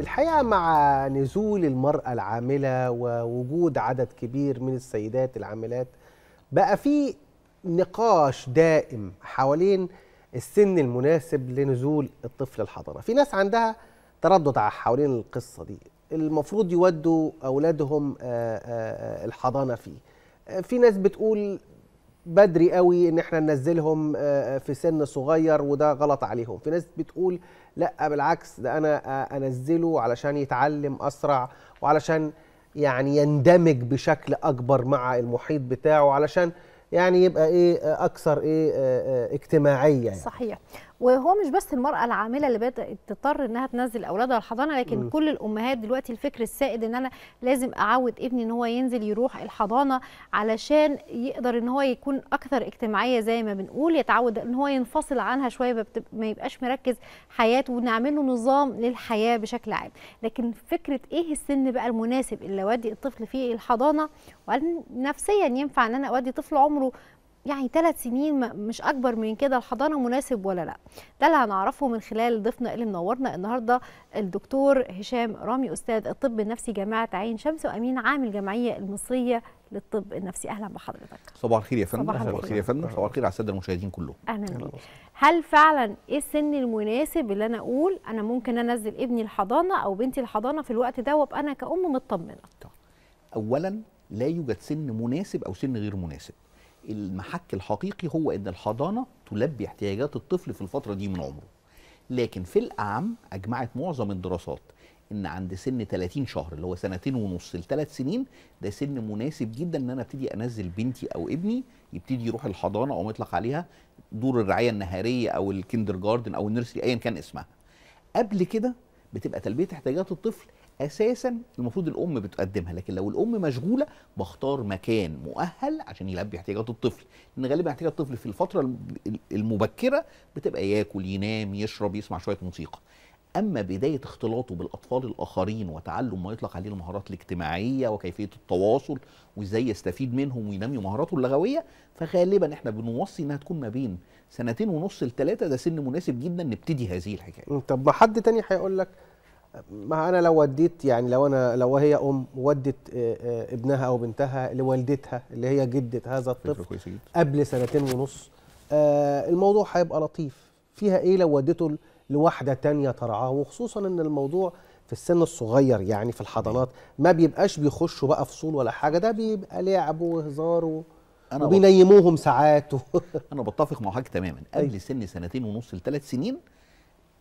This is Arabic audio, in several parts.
في الحقيقة مع نزول المرأة العاملة ووجود عدد كبير من السيدات العاملات بقى في نقاش دائم حوالين السن المناسب لنزول الطفل الحضانة في ناس عندها تردد حوالين القصة دي المفروض يودوا أولادهم آه، آه، آه، الحضانة فيه في ناس بتقول بدري قوي ان احنا ننزلهم آه، آه، في سن صغير وده غلط عليهم في ناس بتقول لا بالعكس ده انا آه، انزله علشان يتعلم اسرع وعلشان يعني يندمج بشكل اكبر مع المحيط بتاعه علشان يعني يبقى ايه اكثر ايه اجتماعيه يعني. صحيح وهو مش بس المراه العامله اللي بدات تضطر انها تنزل اولادها الحضانه لكن م. كل الامهات دلوقتي الفكر السائد ان انا لازم اعود ابني ان هو ينزل يروح الحضانه علشان يقدر ان هو يكون اكثر اجتماعيه زي ما بنقول يتعود ان هو ينفصل عنها شويه ما يبقاش مركز حياته ونعمل له نظام للحياه بشكل عام لكن فكره ايه السن بقى المناسب اللي اودي الطفل فيه الحضانه نفسيا ينفع ان انا اودي طفل عمره يعني ثلاث سنين مش اكبر من كده الحضانه مناسب ولا لا ده اللي هنعرفه من خلال ضيفنا اللي منورنا النهارده الدكتور هشام رامي استاذ الطب النفسي جامعه عين شمس وامين عام الجمعيه المصريه للطب النفسي اهلا بحضرتك صباح الخير يا فندم صباح الخير يا فندم صباح الخير على الساده المشاهدين كلهم اهلا هل فعلا ايه السن المناسب اللي انا اقول انا ممكن انزل ابني الحضانه او بنتي الحضانه في الوقت ده وابقى انا كأم مطمنه اولا لا يوجد سن مناسب او سن غير مناسب المحك الحقيقي هو ان الحضانه تلبي احتياجات الطفل في الفتره دي من عمره لكن في الاعم اجمعت معظم الدراسات ان عند سن 30 شهر اللي هو سنتين ونص لثلاث سنين ده سن مناسب جدا ان انا ابتدي انزل بنتي او ابني يبتدي يروح الحضانه او مطلق عليها دور الرعايه النهاريه او الكندر جاردن او النيرسري ايا كان اسمها قبل كده بتبقى تلبيه احتياجات الطفل اساسا المفروض الام بتقدمها لكن لو الام مشغوله بختار مكان مؤهل عشان يلبي احتياجات الطفل لان غالبا احتياجات الطفل في الفتره المبكره بتبقى ياكل ينام يشرب يسمع شويه موسيقى اما بدايه اختلاطه بالاطفال الاخرين وتعلم ما يطلق عليه المهارات الاجتماعيه وكيفيه التواصل وازاي يستفيد منهم وينمي مهاراته اللغويه فغالبا احنا بنوصي انها تكون ما بين سنتين ونص لثلاثه ده سن مناسب جدا نبتدي هذه الحكايه. طب ما حد تاني هيقول لك ما انا لو وديت يعني لو انا لو هي ام ودت آه، آه، ابنها او بنتها لوالدتها اللي هي جده هذا الطفل قبل سنتين ونص آه، الموضوع هيبقى لطيف فيها ايه لو ودته لواحده تانية ترعاه وخصوصا ان الموضوع في السن الصغير يعني في الحضانات ما بيبقاش بيخشوا بقى فصول ولا حاجه ده بيبقى لعب وهزار وبينيموهم ساعات انا بتفق مع حضرتك تماما قبل سن سنتين ونص لثلاث سنين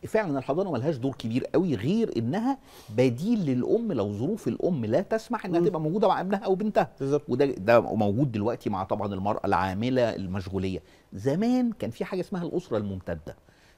فعلا الحضانه ملهاش دور كبير قوي غير انها بديل للام لو ظروف الام لا تسمح انها م. تبقى موجوده مع ابنها او بنتها بالظبط وده ده موجود دلوقتي مع طبعا المراه العامله المشغوليه زمان كان في حاجه اسمها الاسره الممتده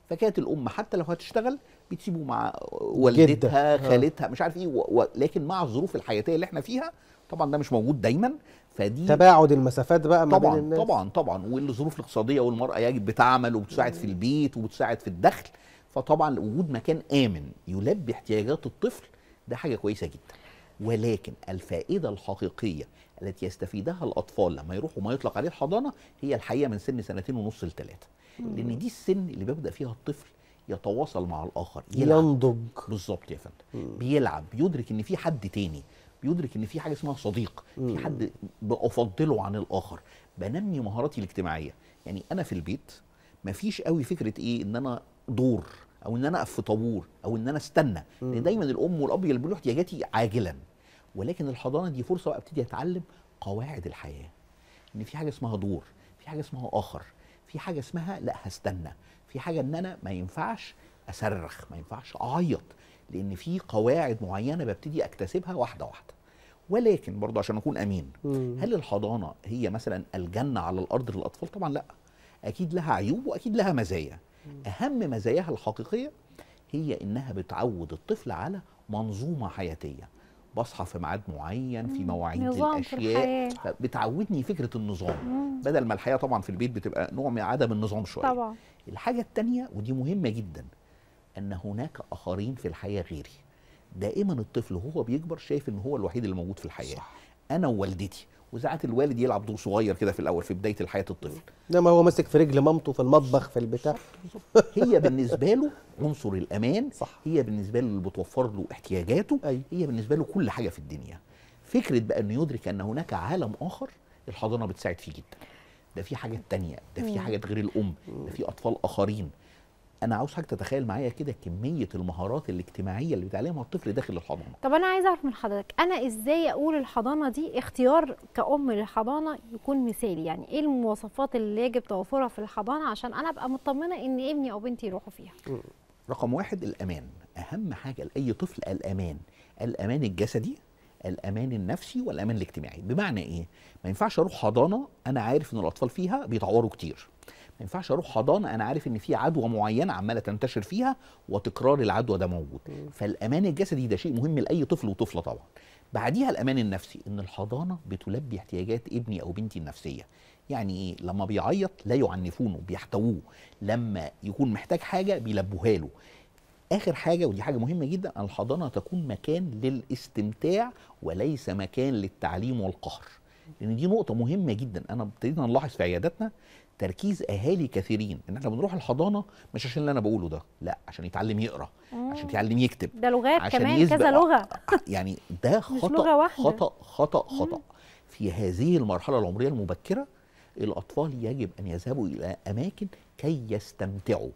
فكانت الام حتى لو هتشتغل بتسيبه مع والدتها آه. خالتها مش عارف ايه و... و... لكن مع الظروف الحياتيه اللي احنا فيها طبعا ده مش موجود دايما فدي تباعد المسافات بقى ما بين الناس. طبعا طبعا والظروف الاقتصاديه والمراه يجب بتعمل وبتساعد في البيت وبتساعد في الدخل فطبعا وجود مكان امن يلبي احتياجات الطفل ده حاجه كويسه جدا ولكن الفائده الحقيقيه التي يستفيدها الاطفال لما يروحوا ما يطلق عليه الحضانه هي الحقيقه من سن سنتين ونص لثلاثه لان دي السن اللي بيبدا فيها الطفل يتواصل مع الاخر يلعب. ينضج بالظبط يا فندم بيلعب بيدرك ان في حد تاني بيدرك ان في حاجه اسمها صديق في حد بفضله عن الاخر بنمي مهاراتي الاجتماعيه يعني انا في البيت مفيش قوي فكره ايه ان انا دور او ان انا اقف في طابور او ان انا استنى لان دايما الام والاب يلبوا احتياجاتي عاجلا ولكن الحضانه دي فرصه بقى ابتدي اتعلم قواعد الحياه ان في حاجه اسمها دور في حاجه اسمها اخر في حاجه اسمها لا هستنى في حاجه ان انا ما ينفعش اصرخ ما ينفعش اعيط لان في قواعد معينه ببتدي اكتسبها واحده واحده ولكن برضه عشان اكون امين مم. هل الحضانه هي مثلا الجنه على الارض للاطفال طبعا لا اكيد لها عيوب واكيد لها مزايا اهم مزاياها الحقيقيه هي انها بتعود الطفل على منظومه حياتيه بصحى في ميعاد معين في مواعيد الاشياء بتعودني فكره النظام مم. بدل ما الحياه طبعا في البيت بتبقى نوع من عدم النظام شويه طبعا الحاجه الثانيه ودي مهمه جدا ان هناك اخرين في الحياه غيري دائما الطفل وهو بيكبر شايف ان هو الوحيد اللي موجود في الحياه صح. انا ووالدتي وساعات الوالد يلعب دور صغير كده في الاول في بدايه الحياه الطفل لما هو ماسك في رجل مامته في المطبخ في البتاع هي بالنسبه له عنصر الامان صح. هي بالنسبه له اللي بتوفر له احتياجاته أي. أيوه. هي بالنسبه له كل حاجه في الدنيا فكره بقى انه يدرك ان هناك عالم اخر الحضانه بتساعد فيه جدا ده في حاجات تانية ده في حاجات غير الام ده في اطفال اخرين انا عاوز حضرتك تتخيل معايا كده كميه المهارات الاجتماعيه اللي بيتعلمها الطفل داخل الحضانه طب انا عايز اعرف من حضرتك انا ازاي اقول الحضانه دي اختيار كأم للحضانه يكون مثالي يعني ايه المواصفات اللي يجب توفرها في الحضانه عشان انا ابقى مطمنه ان ابني او بنتي يروحوا فيها رقم واحد الامان اهم حاجه لاي طفل الامان الامان الجسدي الامان النفسي والامان الاجتماعي بمعنى ايه ما ينفعش اروح حضانه انا عارف ان الاطفال فيها بيتعوروا كتير ينفعش اروح حضانه انا عارف ان في عدوى معينه عماله تنتشر فيها وتكرار العدوى ده موجود فالامان الجسدي ده شيء مهم لاي طفل وطفله طبعا بعديها الامان النفسي ان الحضانه بتلبي احتياجات ابني او بنتي النفسيه يعني ايه لما بيعيط لا يعنفونه بيحتووه لما يكون محتاج حاجه بيلبوها له اخر حاجه ودي حاجه مهمه جدا الحضانه تكون مكان للاستمتاع وليس مكان للتعليم والقهر لان دي نقطه مهمه جدا انا ابتدينا نلاحظ في عياداتنا تركيز اهالي كثيرين ان احنا بنروح الحضانه مش عشان اللي انا بقوله ده لا عشان يتعلم يقرا مم. عشان يتعلم يكتب ده لغات عشان كمان كذا لغه آه، آه، يعني ده خطا لغة واحدة. خطا خطا خطا مم. في هذه المرحله العمريه المبكره الاطفال يجب ان يذهبوا الى اماكن كي يستمتعوا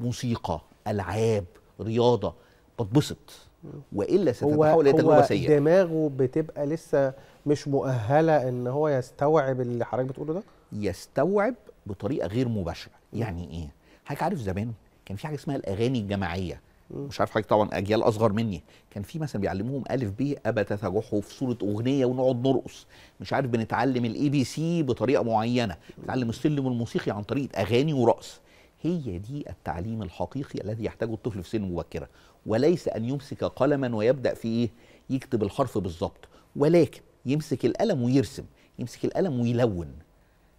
موسيقى العاب رياضه بتبسط والا ستتحول الى تجربه سيئه دماغه بتبقى لسه مش مؤهله ان هو يستوعب اللي حضرتك بتقوله ده يستوعب بطريقه غير مباشره يعني ايه حضرتك عارف زمان كان في حاجه اسمها الاغاني الجماعيه مش عارف حضرتك طبعا اجيال اصغر مني كان في مثلا بيعلموهم الف ب ابا تتجحوا في صوره اغنيه ونقعد نرقص مش عارف بنتعلم الاي بي سي بطريقه معينه بنتعلم السلم الموسيقي عن طريق اغاني ورقص هي دي التعليم الحقيقي الذي يحتاجه الطفل في سن مبكره وليس ان يمسك قلما ويبدا في ايه يكتب الحرف بالظبط ولكن يمسك القلم ويرسم يمسك القلم ويلون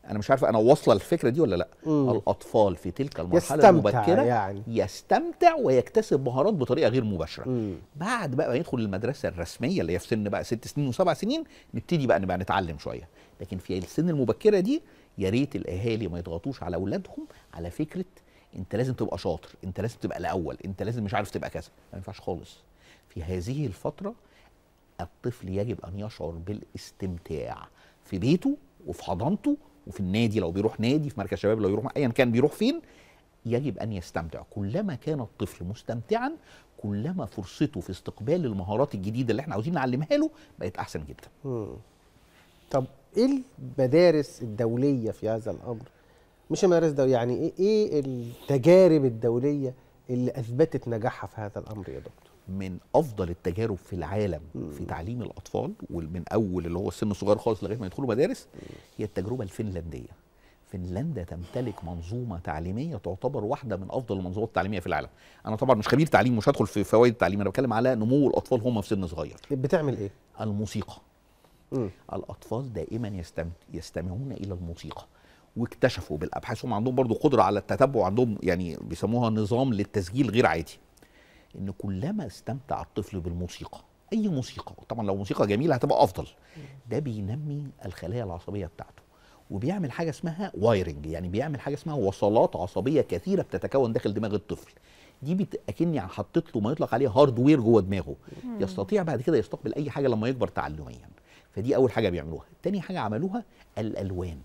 انا مش عارفه انا واصله الفكره دي ولا لا مم. الاطفال في تلك المرحله يستمتع المبكره يعني. يستمتع ويكتسب مهارات بطريقه غير مباشره مم. بعد بقى يدخل المدرسه الرسميه اللي هي في سن بقى ست سنين وسبع سنين نبتدي بقى نبقى نتعلم شويه لكن في السن المبكره دي يا ريت الاهالي ما يضغطوش على اولادهم على فكره انت لازم تبقى شاطر انت لازم تبقى الاول انت لازم مش عارف تبقى كذا ما ينفعش خالص في هذه الفتره الطفل يجب ان يشعر بالاستمتاع في بيته وفي حضانته وفي النادي لو بيروح نادي في مركز شباب لو يروح ايا كان بيروح فين يجب ان يستمتع كلما كان الطفل مستمتعا كلما فرصته في استقبال المهارات الجديده اللي احنا عاوزين نعلمها له بقت احسن جدا طب ايه المدارس الدوليه في هذا الامر مش المدارس الدوليه يعني إيه،, ايه التجارب الدوليه اللي اثبتت نجاحها في هذا الامر يا دكتور من افضل التجارب في العالم مم. في تعليم الاطفال ومن اول اللي هو سن صغير خالص لغايه ما يدخلوا مدارس هي التجربه الفنلنديه فنلندا تمتلك منظومه تعليميه تعتبر واحده من افضل المنظومات التعليميه في العالم انا طبعا مش خبير تعليم مش هدخل في فوائد التعليم انا بتكلم على نمو الاطفال هم في سن صغير بتعمل ايه الموسيقى م. الاطفال دائما يستم... يستمعون الى الموسيقى واكتشفوا بالابحاث هم عندهم برضو قدره على التتبع عندهم يعني بيسموها نظام للتسجيل غير عادي ان كلما استمتع الطفل بالموسيقى اي موسيقى طبعا لو موسيقى جميله هتبقى افضل ده بينمي الخلايا العصبيه بتاعته وبيعمل حاجه اسمها وايرنج يعني بيعمل حاجه اسمها وصلات عصبيه كثيره بتتكون داخل دماغ الطفل دي اكني حطيت له ما يطلق عليه هاردوير جوه دماغه يستطيع بعد كده يستقبل اي حاجه لما يكبر تعلميا فدي اول حاجه بيعملوها تاني حاجه عملوها الالوان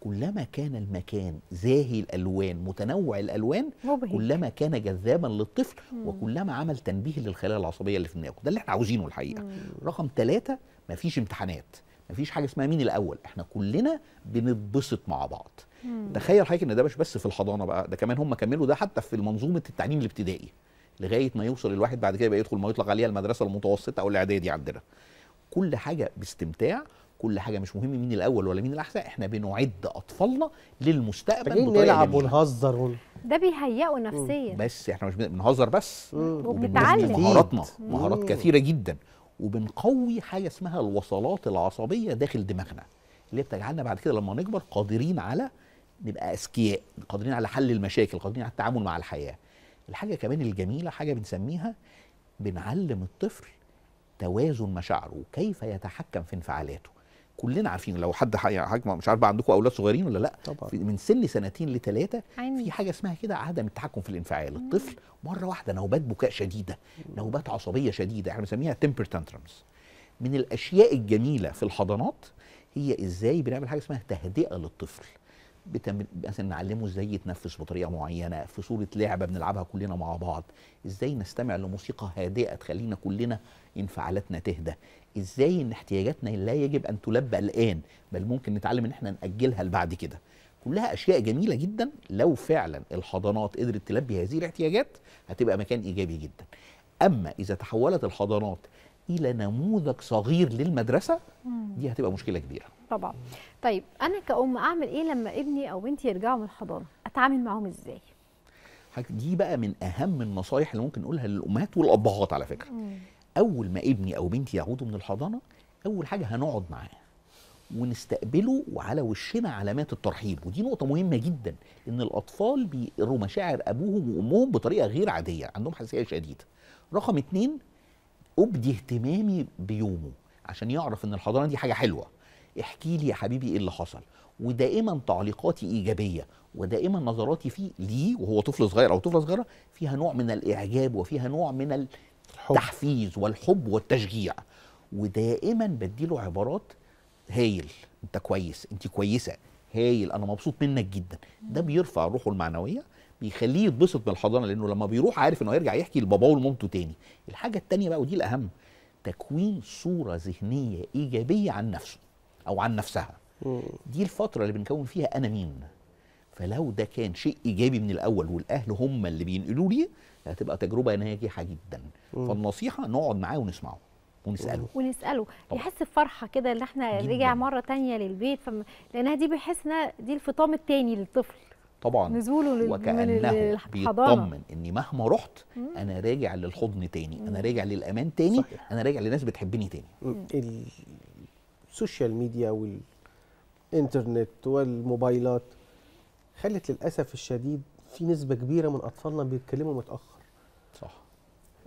كلما كان المكان زاهي الالوان متنوع الالوان مبهج. كلما كان جذابا للطفل مم. وكلما عمل تنبيه للخلايا العصبيه اللي في دماغه ده اللي احنا عاوزينه الحقيقه مم. رقم ثلاثة مفيش امتحانات مفيش حاجه اسمها مين الاول احنا كلنا بنتبسط مع بعض مم. تخيل حضرتك ان ده مش بس في الحضانه بقى ده كمان هم كملوا ده حتى في منظومه التعليم الابتدائي لغايه ما يوصل الواحد بعد كده يبقى يدخل ما يطلق عليها المدرسه المتوسطه او الاعدادي عندنا كل حاجه باستمتاع كل حاجه مش مهم مين الاول ولا مين الاحسن احنا بنعد اطفالنا للمستقبل بطريقه نلعب ونهزر ون... ده بيهيئوا نفسيا بس احنا مش بنهزر بس وبنتعلم مهاراتنا مهارات كثيره جدا وبنقوي حاجه اسمها الوصلات العصبيه داخل دماغنا اللي بتجعلنا بعد كده لما نكبر قادرين على نبقى اذكياء قادرين على حل المشاكل قادرين على التعامل مع الحياه الحاجه كمان الجميله حاجه بنسميها بنعلم الطفل توازن مشاعره وكيف يتحكم في انفعالاته كلنا عارفين لو حد حجمه مش عارف بقى عندكم اولاد صغيرين ولا لا طبعا. من سن سنتين لثلاثه في حاجه اسمها كده عدم التحكم في الانفعال الطفل مره واحده نوبات بكاء شديده نوبات عصبيه شديده احنا بنسميها تمبر تانترمز من الاشياء الجميله في الحضانات هي ازاي بنعمل حاجه اسمها تهدئه للطفل مثلا نعلمه ازاي يتنفس بطريقه معينه في صوره لعبه بنلعبها كلنا مع بعض ازاي نستمع لموسيقى هادئه تخلينا كلنا انفعالاتنا تهدى ازاي ان احتياجاتنا لا يجب ان تلبى الان بل ممكن نتعلم ان احنا ناجلها لبعد كده كلها اشياء جميله جدا لو فعلا الحضانات قدرت تلبي هذه الاحتياجات هتبقى مكان ايجابي جدا اما اذا تحولت الحضانات الى نموذج صغير للمدرسه دي هتبقى مشكله كبيره طبعا طيب انا كأم اعمل ايه لما ابني او بنتي يرجعوا من الحضانه اتعامل معاهم ازاي دي بقى من اهم النصايح اللي ممكن نقولها للامهات والابهات على فكره مم. اول ما ابني او بنتي يعودوا من الحضانه اول حاجه هنقعد معاه ونستقبله وعلى وشنا علامات الترحيب ودي نقطة مهمة جدا إن الأطفال بيقروا مشاعر أبوهم وأمهم بطريقة غير عادية عندهم حساسية شديدة رقم اتنين أبدي اهتمامي بيومه عشان يعرف إن الحضانة دي حاجة حلوة احكي لي يا حبيبي ايه اللي حصل ودائما تعليقاتي ايجابيه ودائما نظراتي فيه ليه وهو طفل صغير او طفله صغيره فيها نوع من الاعجاب وفيها نوع من التحفيز والحب والتشجيع ودائما بديله عبارات هايل انت كويس انت كويسه هايل انا مبسوط منك جدا ده بيرفع روحه المعنويه بيخليه يتبسط بالحضانه لانه لما بيروح عارف انه هيرجع يحكي لباباه ولمامته تاني الحاجه التانيه بقى ودي الاهم تكوين صوره ذهنيه ايجابيه عن نفسه او عن نفسها دي الفتره اللي بنكون فيها انا مين فلو ده كان شيء ايجابي من الاول والاهل هم اللي بينقلوا لي هتبقى تجربه ناجحه جدا مم. فالنصيحه نقعد معاه ونسمعه ونساله ونساله طبعا. يحس بفرحه كده ان احنا جداً. رجع مره تانية للبيت فم... لانها دي بيحس انها دي الفطام التاني للطفل طبعا نزوله لل... وكانه بيطمن اني مهما رحت مم. انا راجع للحضن تاني مم. انا راجع للامان تاني صحيح. انا راجع لناس بتحبني تاني السوشيال ميديا والإنترنت والموبايلات خلت للأسف الشديد في نسبة كبيرة من أطفالنا بيتكلموا متأخر صح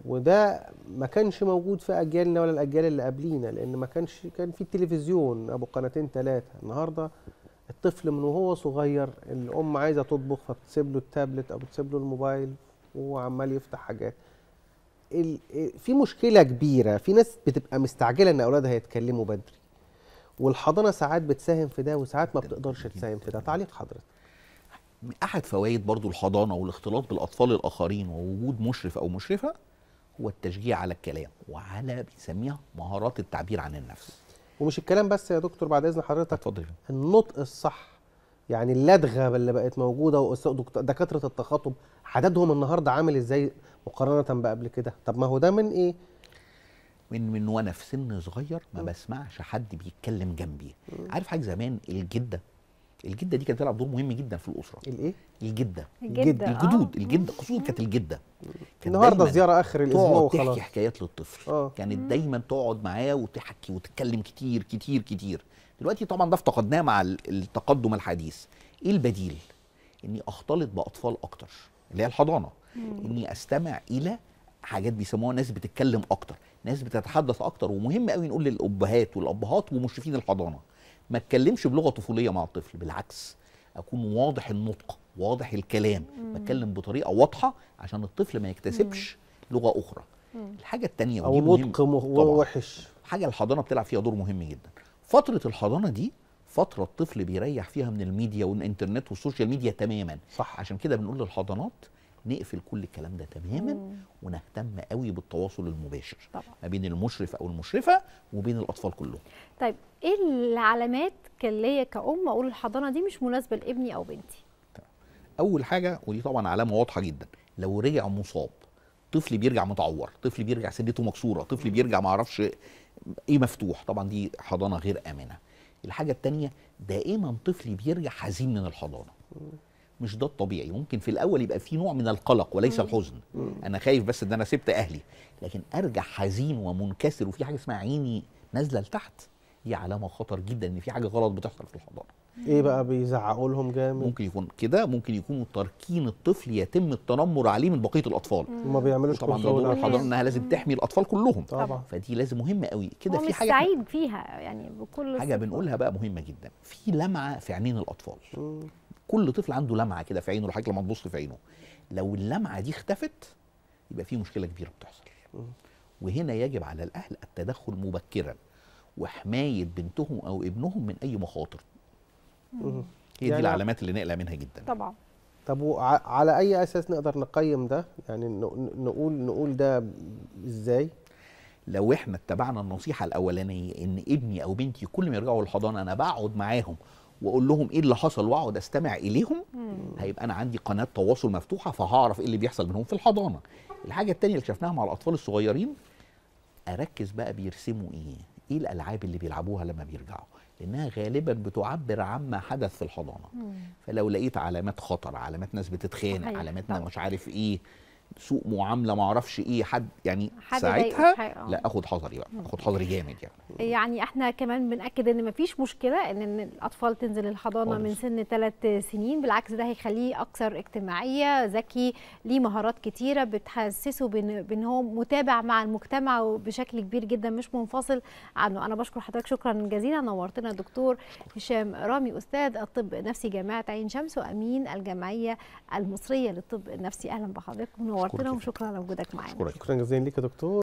وده ما كانش موجود في أجيالنا ولا الأجيال اللي قبلينا لأن ما كانش كان في التلفزيون أبو قناتين ثلاثة النهاردة الطفل من وهو صغير الأم عايزة تطبخ فبتسيب له التابلت أو بتسيب له الموبايل وهو عمال يفتح حاجات في مشكله كبيره في ناس بتبقى مستعجله ان اولادها يتكلموا بدري والحضانه ساعات بتساهم في ده وساعات ما بتقدرش تساهم في ده تعليق حضرتك احد فوائد برضو الحضانه والاختلاط بالاطفال الاخرين ووجود مشرف او مشرفه هو التشجيع على الكلام وعلى بيسميها مهارات التعبير عن النفس ومش الكلام بس يا دكتور بعد اذن حضرتك اتفضل النطق الصح يعني اللدغه اللي بقت موجوده ودكاتره التخاطب عددهم النهارده عامل ازاي مقارنه بقبل كده طب ما هو ده من ايه من من وانا في سن صغير ما بسمعش حد بيتكلم جنبي عارف حاجه زمان الجده الجده دي كانت بتلعب دور مهم جدا في الاسره الايه الجده الجده الجدود آه. الجده خصوصا كانت الجده النهارده زياره اخر الاسبوع وخلاص تحكي حكايات للطفل آه. كانت دايما تقعد معاه وتحكي وتتكلم كتير كتير كتير دلوقتي طبعا ده افتقدناه مع التقدم الحديث ايه البديل اني اختلط باطفال اكتر اللي هي الحضانه مم. اني استمع الى حاجات بيسموها ناس بتتكلم اكتر ناس بتتحدث اكتر ومهم قوي نقول للابهات والابهات ومشرفين الحضانه ما اتكلمش بلغه طفوليه مع الطفل بالعكس اكون واضح النطق واضح الكلام مم. بتكلم بطريقه واضحه عشان الطفل ما يكتسبش مم. لغه اخرى مم. الحاجه الثانيه او نطق وحش حاجه الحضانه بتلعب فيها دور مهم جدا فتره الحضانه دي فتره الطفل بيريح فيها من الميديا والانترنت والسوشيال ميديا تماما صح عشان كده بنقول للحضانات نقفل كل الكلام ده تماما مم. ونهتم قوي بالتواصل المباشر طبعا. ما بين المشرف او المشرفه وبين الاطفال كلهم طيب ايه العلامات كان ليا كأم أقول الحضانة دي مش مناسبة لابني أو بنتي؟ طيب، أول حاجة ودي طبعا علامة واضحة جدا لو رجع مصاب طفل بيرجع متعور طفل بيرجع سدته مكسورة طفل بيرجع معرفش إيه مفتوح طبعا دي حضانة غير آمنة الحاجة التانية دائما طفلي بيرجع حزين من الحضانة مش ده الطبيعي ممكن في الاول يبقى في نوع من القلق وليس الحزن انا خايف بس ان انا سبت اهلي لكن ارجع حزين ومنكسر وفي حاجه اسمها عيني نازله لتحت دي علامه خطر جدا ان في حاجه غلط بتحصل في الحضانه ايه بقى بيزعقوا لهم جامد ممكن يكون كده ممكن يكونوا تركين الطفل يتم التنمر عليه من بقيه الاطفال وما بيعملوش طبعا دور الحضانه انها لازم تحمي الاطفال كلهم طبعا فدي لازم مهمه قوي كده في حاجه سعيد فيها يعني بكل حاجه بنقولها بقى مهمه جدا في لمعه في عينين الاطفال كل طفل عنده لمعه كده في عينه لحاجه لما تبص في عينه لو اللمعه دي اختفت يبقى في مشكله كبيره بتحصل وهنا يجب على الاهل التدخل مبكرا وحمايه بنتهم او ابنهم من اي مخاطر هي دي يعني العلامات اللي نقلق منها جدا طبعا طب على اي اساس نقدر نقيم ده يعني نقول نقول ده ازاي لو احنا اتبعنا النصيحه الاولانيه ان ابني او بنتي كل ما يرجعوا الحضانه انا بقعد معاهم واقول لهم ايه اللي حصل واقعد استمع اليهم هيبقى انا عندي قناه تواصل مفتوحه فهعرف ايه اللي بيحصل منهم في الحضانه الحاجه الثانيه اللي شفناها مع الاطفال الصغيرين اركز بقى بيرسموا ايه ايه الالعاب اللي بيلعبوها لما بيرجعوا لانها غالبا بتعبر عما حدث في الحضانه مم. فلو لقيت علامات خطر علامات ناس بتتخانق علامات مش عارف ايه سوء معامله ما اعرفش ايه حد يعني حد ساعتها آه. لا اخد حذري بقى اخد حذري جامد يعني يعني احنا كمان بناكد ان مفيش مشكله ان, إن الاطفال تنزل الحضانه من سن ثلاث سنين بالعكس ده هيخليه اكثر اجتماعيه ذكي ليه مهارات كتيره بتحسسه بان بان هو متابع مع المجتمع بشكل كبير جدا مش منفصل عنه انا بشكر حضرتك شكرا جزيلا نورتنا دكتور هشام رامي استاذ الطب النفسي جامعه عين شمس وامين الجمعيه المصريه للطب النفسي اهلا بحضرتك منور Akkor tudok. tudom, sokan com már. És akkor hogy az én